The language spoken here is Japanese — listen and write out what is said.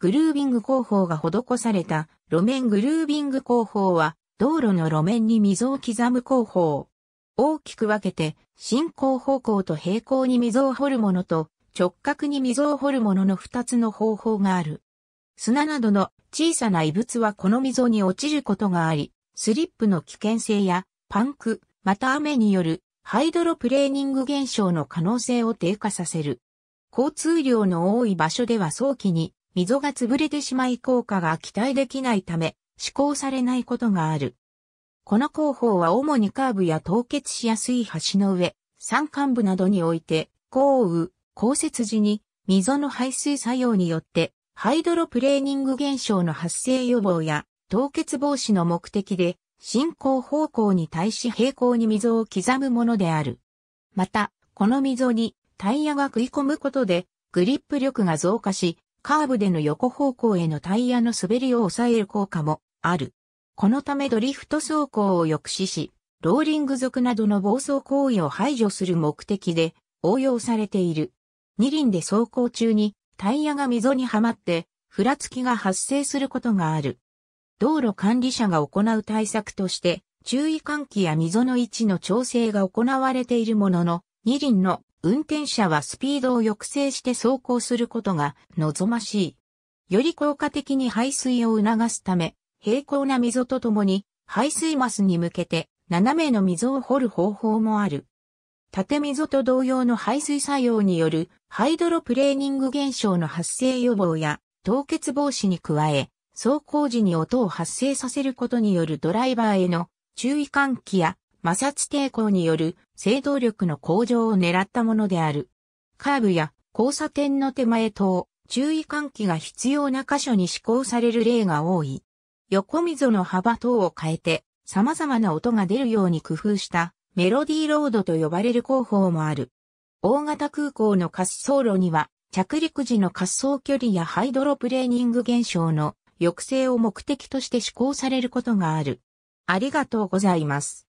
グルービング工法が施された路面グルービング工法は道路の路面に溝を刻む工法。大きく分けて進行方向と平行に溝を掘るものと直角に溝を掘るものの二つの方法がある。砂などの小さな異物はこの溝に落ちることがあり、スリップの危険性やパンク、また雨によるハイドロプレーニング現象の可能性を低下させる。交通量の多い場所では早期に溝が潰れてしまい効果が期待できないため、施行されないことがある。この工法は主にカーブや凍結しやすい橋の上、山間部などにおいて、降雨、降雪時に、溝の排水作用によって、ハイドロプレーニング現象の発生予防や、凍結防止の目的で、進行方向に対し平行に溝を刻むものである。また、この溝にタイヤが食い込むことで、グリップ力が増加し、カーブでの横方向へのタイヤの滑りを抑える効果もある。このためドリフト走行を抑止し、ローリング族などの暴走行為を排除する目的で応用されている。二輪で走行中にタイヤが溝にはまってふらつきが発生することがある。道路管理者が行う対策として注意喚起や溝の位置の調整が行われているものの、二輪の運転者はスピードを抑制して走行することが望ましい。より効果的に排水を促すため、平行な溝とともに排水マスに向けて斜めの溝を掘る方法もある。縦溝と同様の排水作用によるハイドロプレーニング現象の発生予防や凍結防止に加え、走行時に音を発生させることによるドライバーへの注意喚起や摩擦抵抗による制動力の向上を狙ったものである。カーブや交差点の手前等、注意喚起が必要な箇所に施行される例が多い。横溝の幅等を変えて様々な音が出るように工夫したメロディーロードと呼ばれる工法もある。大型空港の滑走路には着陸時の滑走距離やハイドロプレーニング現象の抑制を目的として施行されることがある。ありがとうございます。